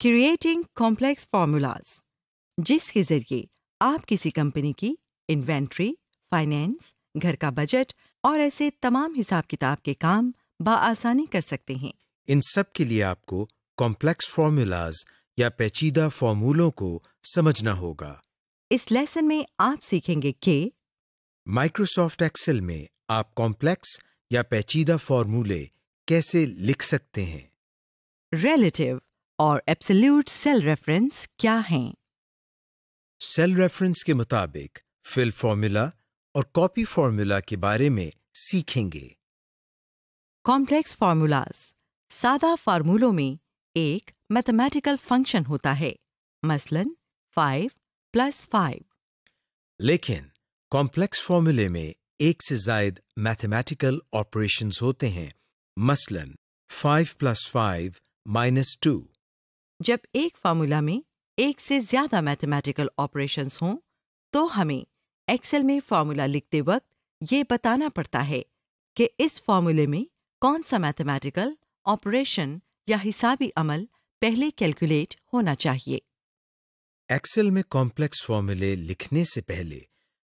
Creating complex formulas जिसके जरिए आप किसी कंपनी की इन्वेंट्री फाइनेंस घर का बजट और ऐसे तमाम हिसाब किताब के काम बआसानी कर सकते हैं इन सब के लिए आपको कॉम्प्लेक्स फार्मूलाज या पेचीदा फॉर्मूलों को समझना होगा इस लेसन में आप सीखेंगे के माइक्रोसॉफ्ट एक्सेल में आप कॉम्प्लेक्स या पेचीदा फॉर्मूले कैसे लिख सकते हैं रिलेटिव और एब्सोल्यूट सेल रेफरेंस क्या हैं सेल रेफरेंस के मुताबिक फिल फॉर्मूला और कॉपी फॉर्मूला के बारे में सीखेंगे कॉम्प्लेक्स फार्मूलाज सादा फार्मूलों में एक मैथमेटिकल फंक्शन होता है मसलन फाइव प्लस फाइव लेकिन कॉम्प्लेक्स फॉर्मूले में एक से जायद मैथमेटिकल ऑपरेशंस होते हैं मसलन five plus five minus two जब एक फार्मूला में एक से ज्यादा मैथमेटिकल ऑपरेशंस हों तो हमें एक्सेल में फार्मूला लिखते वक्त ये बताना पड़ता है कि इस फार्मूले में कौन सा मैथमेटिकल ऑपरेशन या हिसाबी अमल पहले कैलकुलेट होना चाहिए एक्सेल में कॉम्प्लेक्स फॉर्मूले लिखने से पहले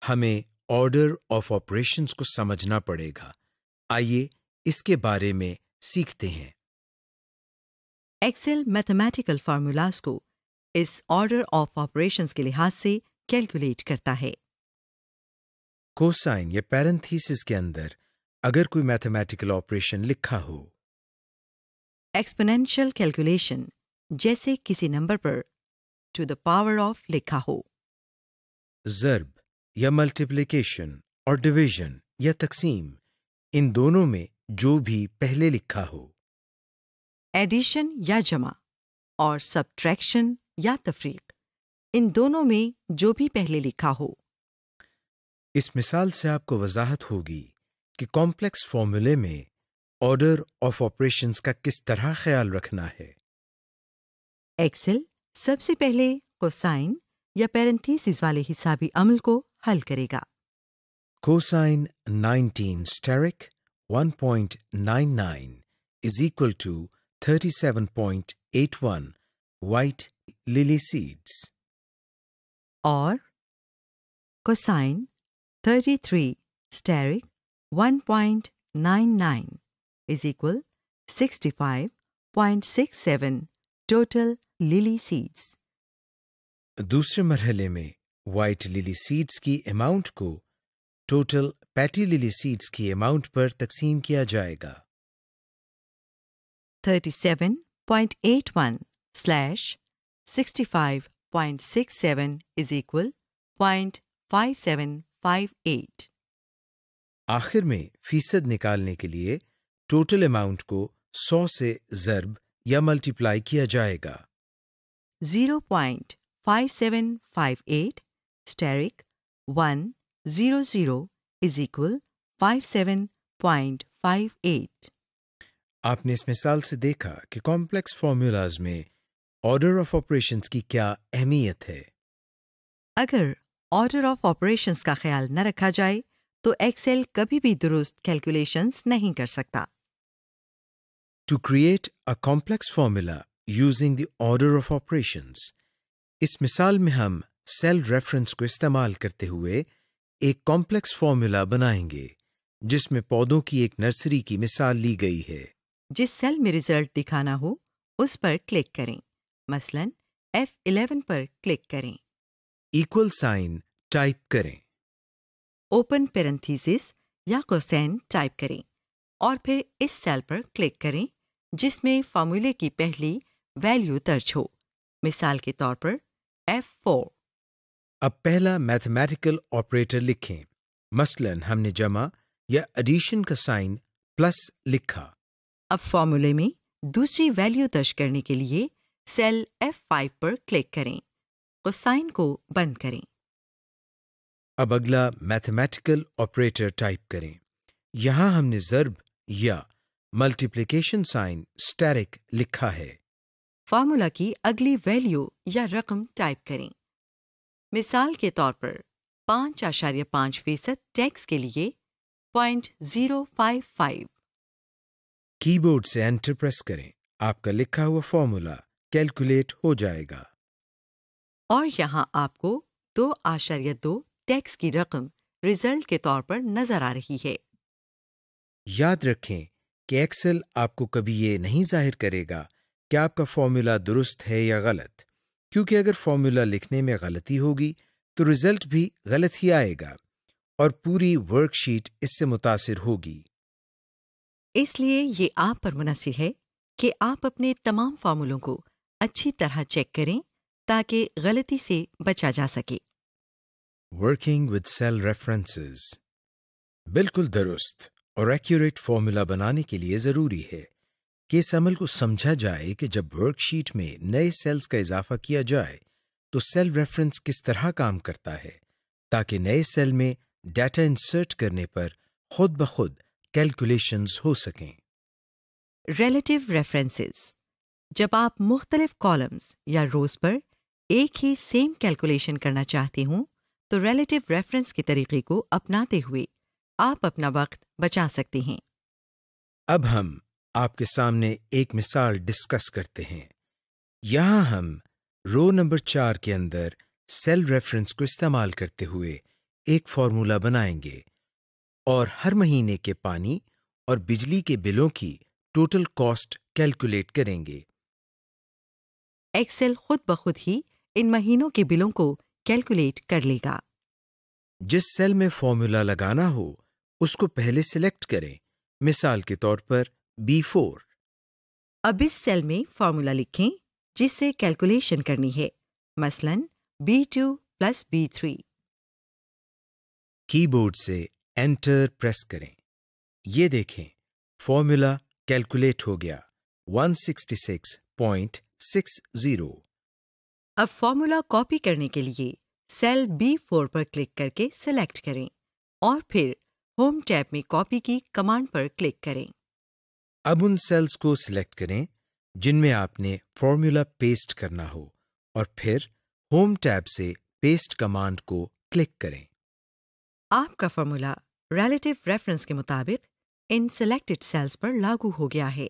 हमें ऑर्डर ऑफ ऑपरेशंस को समझना पड़ेगा आइए इसके बारे में सीखते हैं एक्सेल मैथमेटिकल फार्मूलाज को इस ऑर्डर ऑफ ऑपरेशंस के लिहाज से कैलकुलेट करता है कोसाइन या पैरेंथीसिस के अंदर अगर कोई मैथमेटिकल ऑपरेशन लिखा हो एक्सपोनेंशियल कैलकुलेशन जैसे किसी नंबर पर टू द पावर ऑफ लिखा हो जर्ब या मल्टीप्लिकेशन और डिवीजन या तकसीम इन दोनों में जो भी पहले लिखा हो एडिशन या जमा और सब्ट्रैक्शन या तफरीक इन दोनों में जो भी पहले लिखा हो इस मिसाल से आपको वजाहत होगी कि कॉम्प्लेक्स फॉर्मूले में ऑर्डर ऑफ ऑपरेशंस का किस तरह ख्याल रखना है एक्सेल सबसे पहले कोसाइन या पैरेंथीसिस वाले हिसाबी अमल को हल करेगा कोसाइन 19 asterisk 1.99 is equal to 37.81 white lily seeds or cosine 33 steric 1.99 is equal 65.67 total lily seeds दूसरे मरहले में व्हाइट लिली सीड्स की अमाउंट को टोटल पैटी लिली सीड्स की अमाउंट पर तकसीम किया जाएगा 37.81 slash 65.67 is equal 0.5758. आखिर में फीसद निकालने के लिए टोटल अमाउंट को 100 से जर्ब या मल्टीप्लाई किया जाएगा 0.5758 स्टेरिक 100 इज इक्वल 57.58 आपने इस मिसाल से देखा कि कॉम्प्लेक्स फॉर्मूलाज में ऑर्डर ऑफ ऑपरेशंस की क्या अहमियत है अगर ऑर्डर ऑफ ऑपरेशंस का ख्याल न रखा जाए तो एक्सेल कभी भी दुरुस्त कैलकुलेशंस नहीं कर सकता to create a complex formula using the order of operations इस मिसाल में हम सेल रेफरेंस को इस्तेमाल करते हुए एक कॉम्प्लेक्स फॉर्मूला बनाएंगे जिसमें पौधों की एक नर्सरी की मिसाल ली गई है जिस सेल में रिजल्ट दिखाना हो उस पर क्लिक करें मसलन F11 पर क्लिक करें इक्वल साइन टाइप करें ओपन पेरेंथीसिस या कोसेन टाइप करें और फिर इस सेल पर क्लिक करें जिसमें फॉर्मूले की पहली वैल्यू दर्ज हो मिसाल के तौर पर F4 अब पहला मैथमेटिकल ऑपरेटर लिखें मसलन हमने जमा या एडिशन का साइन प्लस लिखा अब फॉर्मूले में दूसरी वैल्यू दर्ज करने के लिए सेल F5 पर क्लिक करें कोसाइन को बंद करें अब अगला मैथमेटिकल ऑपरेटर टाइप करें यहां हमने जर्ब या मल्टीप्लिकेशन साइन स्टेरिक लिखा है फॉर्मूला की अगली वैल्यू या रकम टाइप करें मिसाल के तौर पर पांच आशार्य पांच फीसद टैक्स के लिए point zero five five keyboard से एंटर प्रेस करें आपका लिखा हुआ फॉर्मूला कैलकुलेट हो जाएगा और यहाँ आपको दो आशर्य दो टैक्स की रकम रिजल्ट के तौर पर नजर आ रही है याद रखें कि एक्सेल आपको कभी ये नहीं जाहिर करेगा कि आपका फॉर्मूला दुरुस्त है या गलत क्योंकि अगर फॉर्मूला लिखने में गलती होगी तो रिजल्ट भी गलत ही आएगा और पूरी वर्कशीट इससे मुतासर होगी इसलिए ये आप पर मुनसर है कि आप अपने तमाम फार्मूलों को अच्छी तरह चेक करें ताकि गलती से बचा जा सके वर्किंग विद सेल रेफरेंसेस बिल्कुल दुरुस्त और एक्यूरेट फार्मूला बनाने के लिए ज़रूरी है कि इस अमल को समझा जाए कि जब वर्कशीट में नए सेल्स का इजाफा किया जाए तो सेल रेफरेंस किस तरह काम करता है ताकि नए सेल में डाटा इंसर्ट करने पर खुद ब खुद कैलकुलेशंस हो सकें रिलेटिव रेफरेंसेस जब आप मुख्तलिफ कॉलम्स या रोज पर एक ही सेम कैलकुलेशन करना चाहते हों तो रिलेटिव रेफरेंस के तरीके को अपनाते हुए आप अपना वक्त बचा सकते हैं अब हम आपके सामने एक मिसाल डिस्कस करते हैं यहाँ हम रो नंबर चार के अंदर सेल रेफरेंस को इस्तेमाल करते हुए एक फॉर्मूला बनाएंगे और हर महीने के पानी और बिजली के बिलों की टोटल कॉस्ट कैलकुलेट करेंगे एक्सेल खुद ब खुद ही इन महीनों के बिलों को कैलकुलेट कर लेगा जिस सेल में फॉर्मूला लगाना हो उसको पहले सिलेक्ट करें मिसाल के तौर पर बी फोर अब इस सेल में फॉर्मूला लिखें जिससे कैलकुलेशन करनी है मसलन B two plus B three keyboard से एंटर प्रेस करें ये देखें फॉर्मूला कैलकुलेट हो गया 166.60 अब फॉर्मूला कॉपी करने के लिए सेल B4 पर क्लिक करके सेलेक्ट करें और फिर होम टैब में कॉपी की कमांड पर क्लिक करें अब उन सेल्स को सिलेक्ट करें जिनमें आपने फॉर्मूला पेस्ट करना हो और फिर होम टैब से पेस्ट कमांड को क्लिक करें आपका फॉर्मूला रिलेटिव रेफरेंस के मुताबिक इन सेलेक्टेड सेल्स पर लागू हो गया है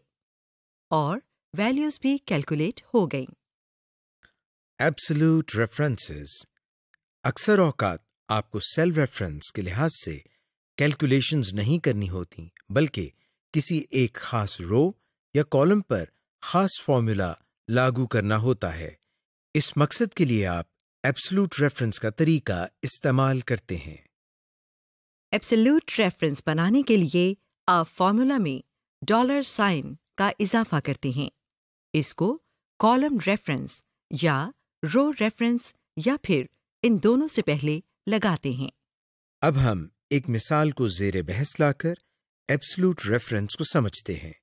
और वैल्यूज भी कैलकुलेट हो गई एब्सोल्यूट रेफरेंसेस अक्सर औकात आपको सेल रेफरेंस के लिहाज से कैलकुलेशंस नहीं करनी होती बल्कि किसी एक खास रो या कॉलम पर खास फॉर्मूला लागू करना होता है इस मकसद के लिए आप एब्सोल्यूट रेफरेंस का तरीका इस्तेमाल करते हैं एब्सोल्यूट रेफरेंस बनाने के लिए आप फॉर्मूला में डॉलर साइन का इजाफा करते हैं इसको कॉलम रेफरेंस या रो रेफरेंस या फिर इन दोनों से पहले लगाते हैं अब हम एक मिसाल को जेर बहस लाकर एब्सोल्यूट रेफरेंस को समझते हैं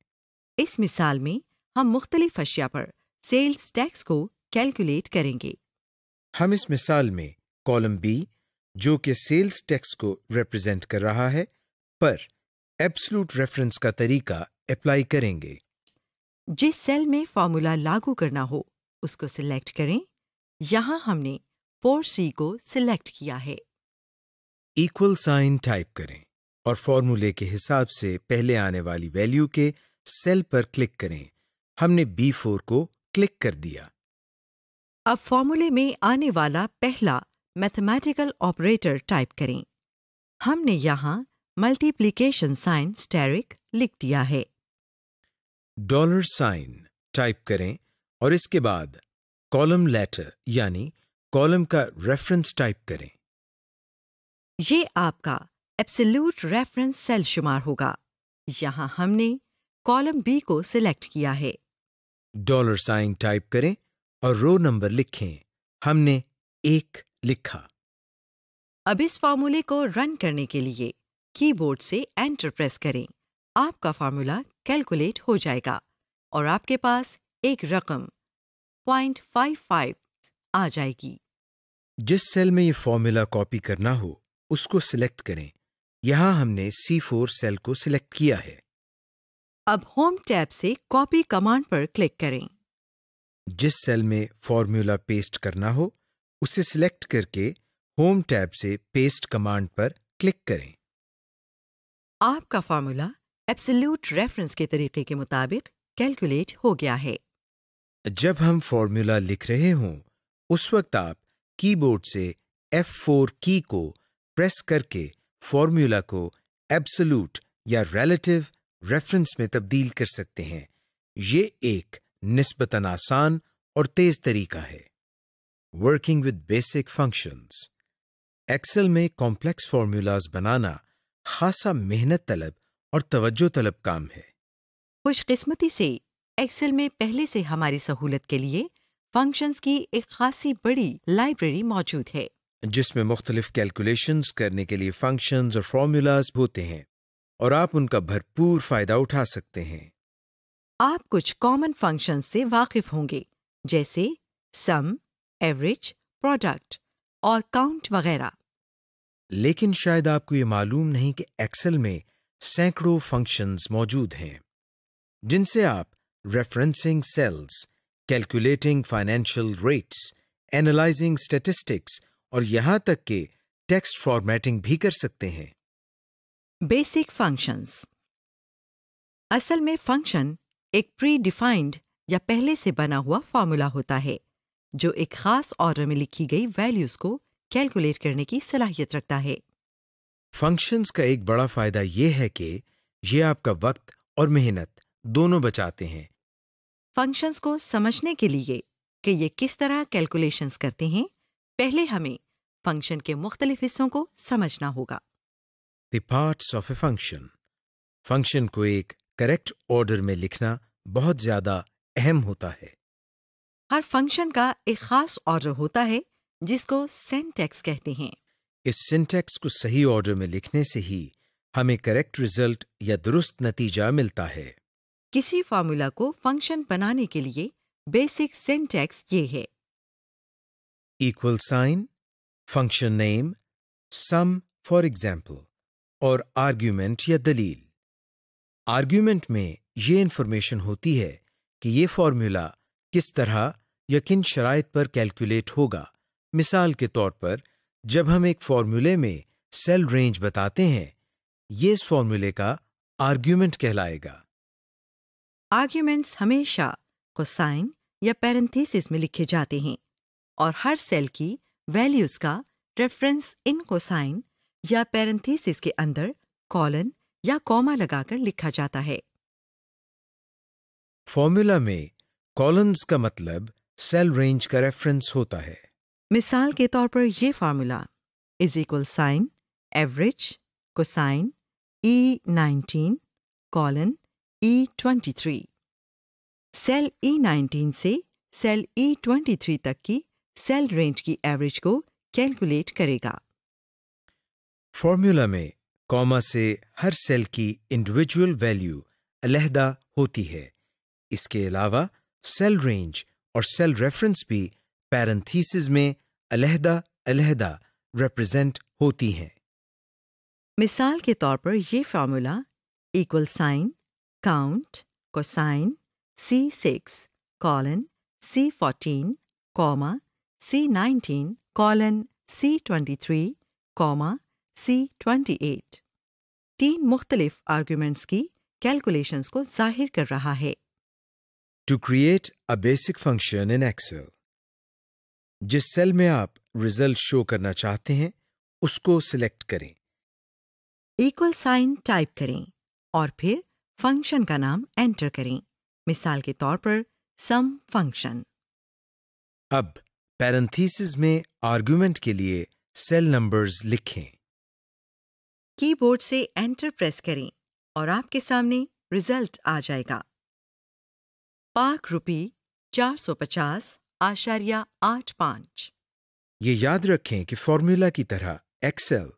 इस मिसाल में हम मुख्तलिफ अशिया पर सेल्स टैक्स को कैलकुलेट करेंगे हम इस मिसाल में कॉलम बी जो कि सेल्स टैक्स को रिप्रेजेंट कर रहा है पर एब्सलूट रेफरेंस का तरीका अप्लाई करेंगे जिस सेल में फॉर्मूला लागू करना हो उसको सिलेक्ट करें यहां हमने फोर सी को सिलेक्ट किया है इक्वल साइन टाइप करें और फॉर्मूले के हिसाब से पहले आने वाली वैल्यू के सेल पर क्लिक करें हमने बी फोर को क्लिक कर दिया अब फॉर्मूले में आने वाला पहला मैथमेटिकल ऑपरेटर टाइप करें हमने यहां मल्टीप्लीकेशन साइन स्टेरिक लिख दिया है डॉलर साइन टाइप करें और इसके बाद कॉलम लेटर यानी कॉलम का रेफरेंस टाइप करें ये आपका एब्सोल्यूट रेफरेंस सेल शुमार होगा यहां हमने कॉलम बी को सिलेक्ट किया है डॉलर साइन टाइप करें और रो नंबर लिखें हमने एक लिखा अब इस फार्मूले को रन करने के लिए कीबोर्ड से एंटर प्रेस करें आपका फार्मूला कैलकुलेट हो जाएगा और आपके पास एक रकम पॉइंट फाइव फाइव आ जाएगी जिस सेल में ये फॉर्मूला कॉपी करना हो उसको सिलेक्ट करें यहां हमने C4 सेल को सिलेक्ट किया है अब होम टैब से कॉपी कमांड पर क्लिक करें जिस सेल में फॉर्मूला पेस्ट करना हो उसे सिलेक्ट करके होम टैब से पेस्ट कमांड पर क्लिक करें आपका फार्मूला एब्सोल्यूट रेफरेंस के तरीके के मुताबिक कैलकुलेट हो गया है जब हम फॉर्मूला लिख रहे हों उस वक्त आप कीबोर्ड से F4 की को प्रेस करके फार्मूला को एब्सोल्यूट या रिलेटिव रेफरेंस में तब्दील कर सकते हैं ये एक निस्बतन आसान और तेज तरीका है working with basic functions Excel में कॉम्प्लेक्स फॉर्मूलाज बनाना खासा मेहनत तलब और तवज्जो तलब काम है खुशकिस्मती से एक्सेल में पहले से हमारी सहूलत के लिए फंक्शंस की एक खासी बड़ी लाइब्रेरी मौजूद है जिसमें मुख्तलिफ कैलकुलेशंस करने के लिए फंक्शंस और फॉर्मूलाज होते हैं और आप उनका भरपूर फायदा उठा सकते हैं आप कुछ कॉमन फंक्शन से वाकिफ होंगे जैसे सम एवरेज प्रोडक्ट और काउंट वगैरह लेकिन शायद आपको ये मालूम नहीं कि एक्सेल में सैकड़ों फंक्शंस मौजूद हैं जिनसे आप referencing cells calculating financial rates analysing statistics और यहां तक के टेक्स्ट फॉर्मेटिंग भी कर सकते हैं बेसिक फंक्शंस असल में फंक्शन एक प्री डिफाइंड या पहले से बना हुआ फॉर्मूला होता है जो एक खास ऑर्डर में लिखी गई वैल्यूज को कैलकुलेट करने की सलाहियत रखता है फंक्शंस का एक बड़ा फायदा यह है कि ये आपका वक्त और मेहनत दोनों बचाते हैं फंक्शंस को समझने के लिए कि ये किस तरह कैलकुलेशंस करते हैं पहले हमें फंक्शन के मुख्तलिफ हिस्सों को समझना होगा the parts of a function function को एक करेक्ट ऑर्डर में लिखना बहुत ज्यादा अहम होता है हर फंक्शन का एक खास ऑर्डर होता है जिसको सेंटेक्स कहते हैं इस सिंटेक्स को सही ऑर्डर में लिखने से ही हमें करेक्ट रिजल्ट या दुरुस्त नतीजा मिलता है किसी फार्मूला को फंक्शन बनाने के लिए बेसिक सेंटेक्स ये है equal sign function name sum for example और आर्ग्यूमेंट या दलील आर्ग्यूमेंट में ये इंफॉर्मेशन होती है कि ये फॉर्मूला किस तरह या किन पर कैलकुलेट होगा मिसाल के तौर पर जब हम एक फॉर्मूले में सेल रेंज बताते हैं ये इस फॉर्मूले का आर्ग्यूमेंट कहलाएगा आर्ग्यूमेंट्स हमेशा कोसाइन या पैरेंथेसिस में लिखे जाते हैं और हर सेल की वैल्यूज का रेफरेंस इन कोसाइन या पैरेंथेसिस के अंदर कॉलन या कॉमा लगाकर लिखा जाता है फॉर्मूला में कॉलम्स का मतलब सेल रेंज का रेफरेंस होता है मिसाल के तौर पर यह formula is equal sign average कोसाइन E nineteen colon E twenty three cell E nineteen से सेल ई ट्वेंटी थ्री तक की सेल रेंज की एवरेज को कैलकुलेट करेगा फॉर्मूला में कॉमा से हर सेल की इंडिविजुअल वैल्यू अलहदा होती है इसके अलावा सेल रेंज और सेल रेफरेंस भी पैरेंथीसिस में अलहदा अलहदा रिप्रेजेंट होती हैं मिसाल के तौर पर ये फार्मूला इक्वल साइन काउंट कोसाइन C six colon C fourteen comma C nineteen colon C twenty three comma C twenty eight तीन मुख्तलिफ आर्ग्यूमेंट्स की कैलकुलेशंस को जाहिर कर रहा है to create a basic function in Excel जिस सेल में आप रिजल्ट शो करना चाहते हैं उसको सिलेक्ट करें इक्वल साइन टाइप करें और फिर फंक्शन का नाम एंटर करें मिसाल के तौर पर सम फंक्शन अब पैरेंथीसिस में आर्गुमेंट के लिए सेल नंबर्स लिखें कीबोर्ड से एंटर प्रेस करें और आपके सामने रिजल्ट आ जाएगा पाक रुपी चार सौ पचास आशारिया आठ पांच ये याद रखें कि फॉर्मूला की तरह एक्सेल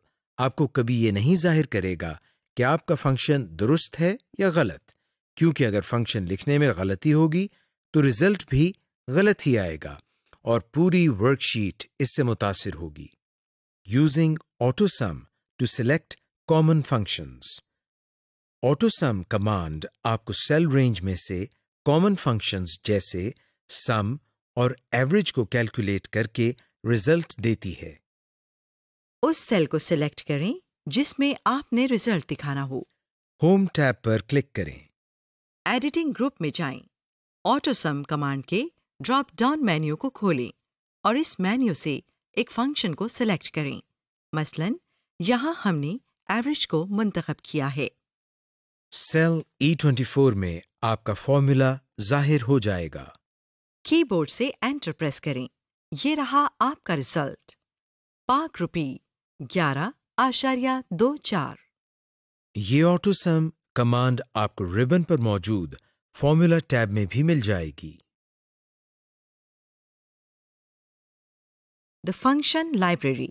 आपको कभी ये नहीं जाहिर करेगा कि आपका फंक्शन दुरुस्त है या गलत क्योंकि अगर फंक्शन लिखने में गलती होगी तो रिजल्ट भी गलत ही आएगा और पूरी वर्कशीट इससे मुतासर होगी using autosum to select common functions autosum command आपको सेल रेंज में से कॉमन फंक्शंस जैसे सम और एवरेज को कैलकुलेट करके रिजल्ट देती है उस सेल को सिलेक्ट करें जिसमें आपने रिजल्ट दिखाना हो होम टैब पर क्लिक करें एडिटिंग ग्रुप में जाएं। ऑटो सम कमांड के ड्रॉप डाउन मेन्यू को खोलें और इस मेन्यू से एक फंक्शन को सिलेक्ट करें मसलन यहाँ हमने एवरेज को मुंतखब किया है सेल E24 में आपका फॉर्मूला जाहिर हो जाएगा कीबोर्ड से एंटर प्रेस करें ये रहा आपका रिजल्ट पाक रुपी ग्यारह आशार्या दो चार ये ऑटोसम कमांड आपको रिबन पर मौजूद फॉर्मूला टैब में भी मिल जाएगी the function library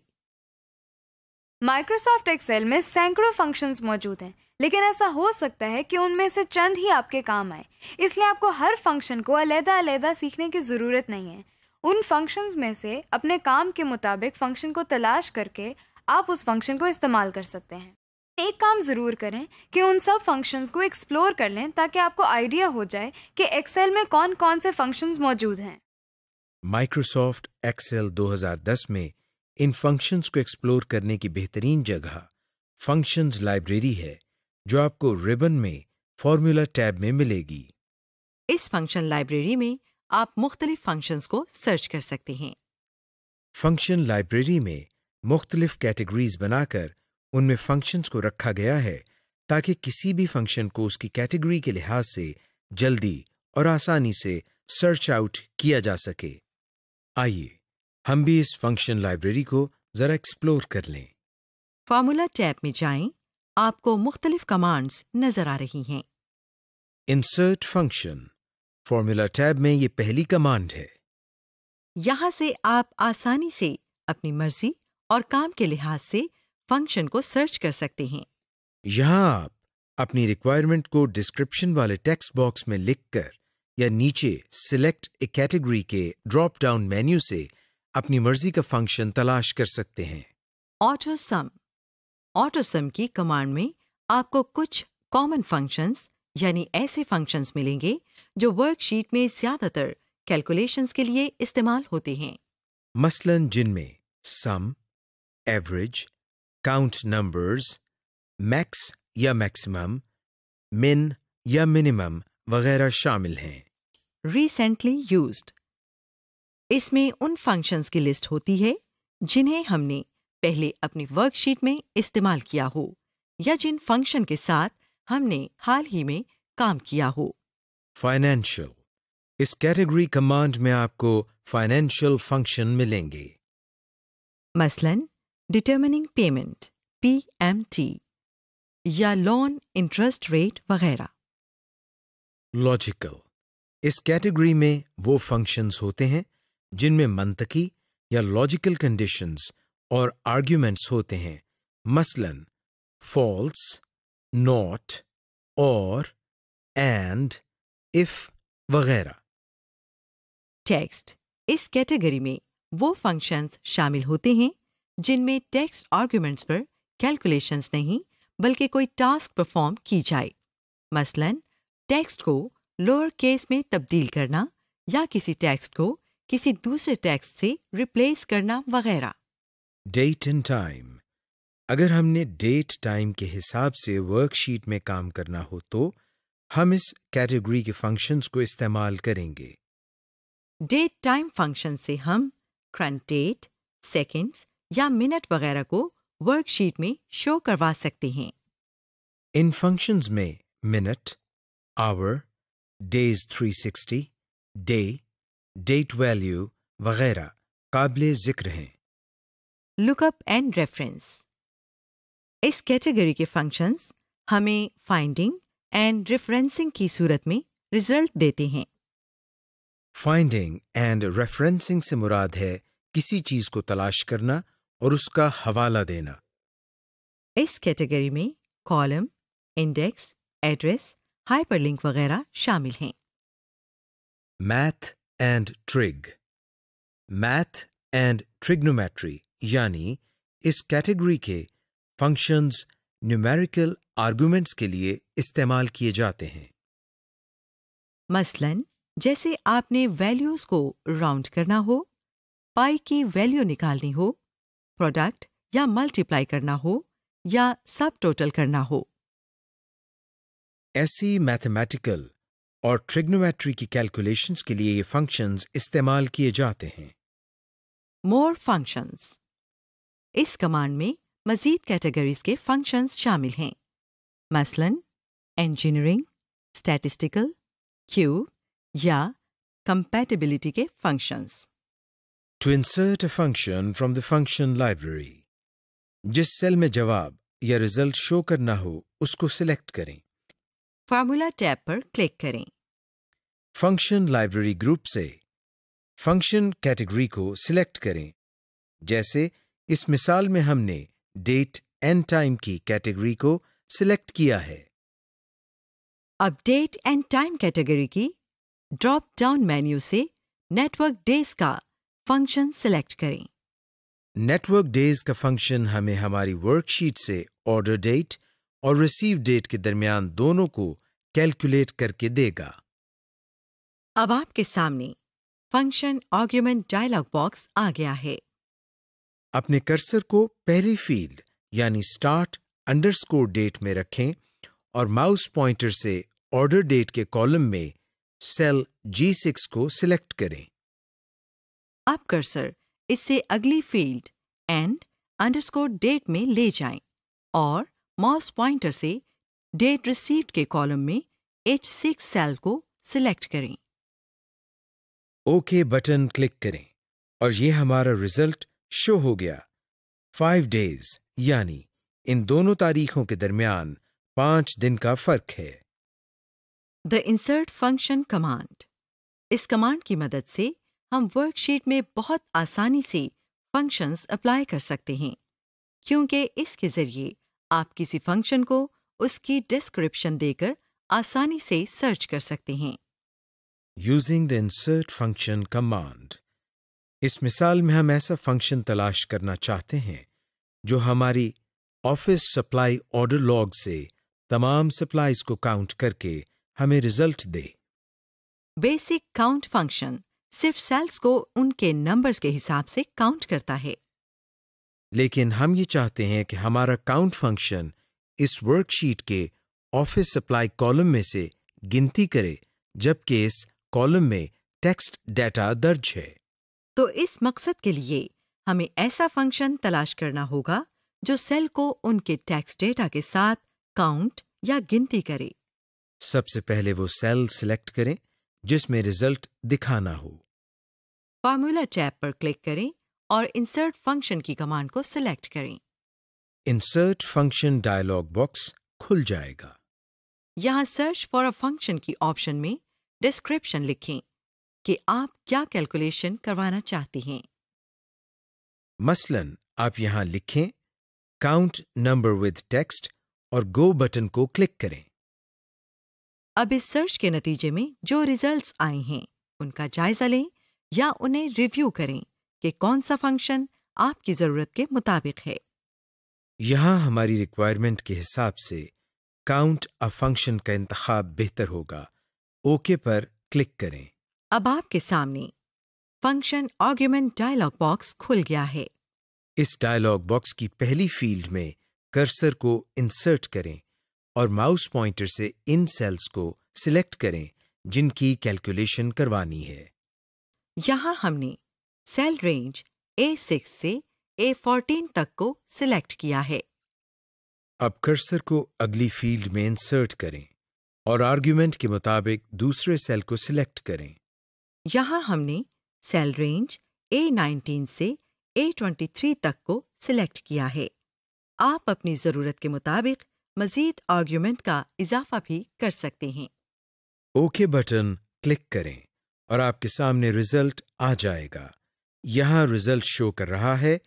Microsoft Excel में सैकड़ों फंक्शंस मौजूद हैं लेकिन ऐसा हो सकता है कि उनमें से चंद ही आपके काम आए इसलिए आपको हर फंक्शन को अलहदा अलहदा सीखने की ज़रूरत नहीं है उन फंक्शंस में से अपने काम के मुताबिक फंक्शन को तलाश करके आप उस फंक्शन को इस्तेमाल कर सकते हैं एक काम ज़रूर करें कि उन सब फंक्शंस को एक्सप्लोर कर लें ताकि आपको आइडिया हो जाए कि एक्सेल में कौन कौन से फंक्शंस मौजूद हैं माइक्रोसॉफ्ट एक्सेल 2010 में इन फंक्शंस को एक्सप्लोर करने की बेहतरीन जगह फंक्शंस लाइब्रेरी है जो आपको रिबन में फॉर्मूला टैब में मिलेगी इस फंक्शन लाइब्रेरी में आप मुख्तलिफ फंक्शंस को सर्च कर सकते हैं फंक्शन लाइब्रेरी में मुख्तलिफ कैटेगरीज बनाकर उनमें फंक्शंस को रखा गया है ताकि किसी भी फंक्शन को उसकी कैटेगरी के लिहाज से जल्दी और आसानी से सर्च आउट किया जा सके आइए हम भी इस फंक्शन लाइब्रेरी को ज़रा एक्सप्लोर कर लें फार्मूला टैब में जाएं, आपको मुख्तलिफ कमांड्स नज़र आ रही हैं इंसर्ट फंक्शन फार्मूला टैब में ये पहली कमांड है यहाँ से आप आसानी से अपनी मर्जी और काम के लिहाज से फंक्शन को सर्च कर सकते हैं यहाँ आप अपनी रिक्वायरमेंट को डिस्क्रिप्शन वाले टेक्स्ट बॉक्स में लिखकर या नीचे सिलेक्ट ए कैटेगरी के ड्रॉप डाउन मेन्यू से अपनी मर्जी का फंक्शन तलाश कर सकते हैं ऑटोसम ऑटोसम की कमांड में आपको कुछ कॉमन फंक्शंस यानी ऐसे फंक्शंस मिलेंगे जो वर्कशीट में ज्यादातर कैलकुलेशंस के लिए इस्तेमाल होते हैं मसलन जिनमें sum average count numbers max या मैक्सिमम मिन या मिनिमम वगैरह शामिल हैं रिसेंटली यूज्ड इसमें उन फंक्शंस की लिस्ट होती है जिन्हें हमने पहले अपनी वर्कशीट में इस्तेमाल किया हो या जिन फंक्शन के साथ हमने हाल ही में काम किया हो फाइनेंशियल इस कैटेगरी कमांड में आपको फाइनेंशियल फंक्शन मिलेंगे मसलन डिटर्मिनिंग पेमेंट पीएमटी या लोन इंटरेस्ट रेट वगैरह लॉजिकल इस कैटेगरी में वो फंक्शंस होते हैं जिनमें मंतकी या लॉजिकल कंडीशंस और आर्ग्यूमेंट्स होते हैं मसलन फॉल्स नॉट और एंड इफ वगैरह टेक्स्ट इस कैटेगरी में वो फंक्शंस शामिल होते हैं जिनमें टेक्स्ट आर्ग्यूमेंट्स पर कैलकुलेशंस नहीं बल्कि कोई टास्क परफॉर्म की जाए मसलन टेक्स्ट को लोअर केस में तब्दील करना या किसी टेक्स्ट को किसी दूसरे टेक्स्ट से रिप्लेस करना वगैरह डेट एंड टाइम अगर हमने डेट टाइम के हिसाब से वर्कशीट में काम करना हो तो हम इस कैटेगरी के फंक्शंस को इस्तेमाल करेंगे डेट टाइम फंक्शन से हम करंट डेट सेकेंड्स या मिनट वगैरह को वर्कशीट में शो करवा सकते हैं इन फंक्शंस में minute hour days 360, day date value वगैरह काबिल जिक्र हैं लुकअप एंड रेफरेंस इस कैटेगरी के फंक्शंस हमें फाइंडिंग एंड रेफरेंसिंग की सूरत में रिजल्ट देते हैं फाइंडिंग एंड रेफरेंसिंग से मुराद है किसी चीज को तलाश करना और उसका हवाला देना इस कैटेगरी में कॉलम इंडेक्स एड्रेस हाइपरलिंक वगैरह शामिल हैं math and trig math and trigonometry यानी इस कैटेगरी के फंक्शंस न्यूमेरिकल आर्गुमेंट्स के लिए इस्तेमाल किए जाते हैं मसलन जैसे आपने वैल्यूज को राउंड करना हो पाई की वैल्यू निकालनी हो प्रोडक्ट या मल्टीप्लाई करना हो या सब टोटल करना हो ऐसी मैथमेटिकल और ट्रिग्नोमेट्री की कैलकुलेशंस के लिए ये फंक्शंस इस्तेमाल किए जाते हैं मोर फंक्शंस इस कमांड में मजीद कैटेगरीज के फंक्शंस शामिल हैं मसलन इंजीनियरिंग स्टैटिस्टिकल क्यू या कंपैटिबिलिटी के functions to insert a function from the function library जिस सेल में जवाब या रिजल्ट शो करना हो उसको सिलेक्ट करें फार्मूला टैब पर क्लिक करें फंक्शन लाइब्रेरी ग्रुप से फंक्शन कैटेगरी को सिलेक्ट करें जैसे इस मिसाल में हमने डेट एंड टाइम की कैटेगरी को सिलेक्ट किया है अब डेट एंड टाइम कैटेगरी की ड्रॉप डाउन मेन्यू से नेटवर्क डेज का फंक्शन सिलेक्ट करें नेटवर्क डेज का फंक्शन हमें हमारी वर्कशीट से ऑर्डर डेट और रिसीव डेट के दरमियान दोनों को कैलकुलेट करके देगा अब आपके सामने फंक्शन आर्ग्यूमेंट डायलॉग बॉक्स आ गया है अपने कर्सर को पहली फील्ड यानी स्टार्ट अंडरस्कोर डेट में रखें और माउस पॉइंटर से ऑर्डर डेट के कॉलम में सेल G6 को सिलेक्ट करें अब कर्सर इससे अगली फील्ड एंड अंडरस्कोर डेट में ले जाएं और माउस पॉइंटर से डेट रिसीव्ड के कॉलम में H6 सेल को सिलेक्ट करें ओके बटन क्लिक करें और ये हमारा रिजल्ट शो हो गया फाइव डेज यानी इन दोनों तारीखों के दरमियान पांच दिन का फर्क है द इंसर्ट फंक्शन कमांड इस कमांड की मदद से हम वर्कशीट में बहुत आसानी से फंक्शंस अप्लाई कर सकते हैं क्योंकि इसके जरिए आप किसी फंक्शन को उसकी डिस्क्रिप्शन देकर आसानी से सर्च कर सकते हैं using the insert function command. इस मिसाल में हम ऐसा फंक्शन तलाश करना चाहते हैं जो हमारी ऑफिस सप्लाई ऑर्डर लॉग से तमाम सप्लाईज को काउंट करके हमें रिजल्ट दे बेसिक काउंट फंक्शन सिर्फ सेल्स को उनके नंबर्स के हिसाब से काउंट करता है लेकिन हम ये चाहते हैं कि हमारा काउंट फंक्शन इस वर्कशीट के ऑफिस सप्लाई कॉलम में से गिनती करे जबकि इस कॉलम में टेक्स्ट डेटा दर्ज है तो इस मकसद के लिए हमें ऐसा फंक्शन तलाश करना होगा जो सेल को उनके टैक्स डेटा के साथ काउंट या गिनती करे सबसे पहले वो सेल सिलेक्ट करें जिसमें रिजल्ट दिखाना हो फार्मूला टैब पर क्लिक करें और इंसर्ट फंक्शन की कमांड को सिलेक्ट करें इंसर्ट फंक्शन डायलॉग बॉक्स खुल जाएगा यहाँ सर्च फॉर अ फंक्शन की ऑप्शन में डिस्क्रिप्शन लिखें कि आप क्या कैलकुलेशन करवाना चाहती हैं मसलन आप यहां लिखें काउंट नंबर विद टेक्स्ट और गो बटन को क्लिक करें अब इस सर्च के नतीजे में जो रिजल्ट्स आए हैं उनका जायजा लें या उन्हें रिव्यू करें कि कौन सा फंक्शन आपकी जरूरत के मुताबिक है यहां हमारी रिक्वायरमेंट के हिसाब से काउंट अ फंक्शन का इंतखब बेहतर होगा ओके पर क्लिक करें अब आपके सामने फंक्शन आर्ग्यूमेंट डायलॉग बॉक्स खुल गया है इस डायलॉग बॉक्स की पहली फील्ड में कर्सर को इंसर्ट करें और माउस पॉइंटर से इन सेल्स को सिलेक्ट करें जिनकी कैलकुलेशन करवानी है यहाँ हमने सेल रेंज A6 से A14 तक को सिलेक्ट किया है अब कर्सर को अगली फील्ड में इंसर्ट करें और आर्ग्यूमेंट के मुताबिक दूसरे सेल को सिलेक्ट करें यहाँ हमने सेल रेंज A19 से A23 तक को सिलेक्ट किया है आप अपनी ज़रूरत के मुताबिक मजीद आर्ग्यूमेंट का इजाफा भी कर सकते हैं ओके बटन क्लिक करें और आपके सामने रिजल्ट आ जाएगा यहाँ रिजल्ट शो कर रहा है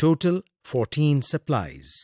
टोटल 14 सप्लाईज़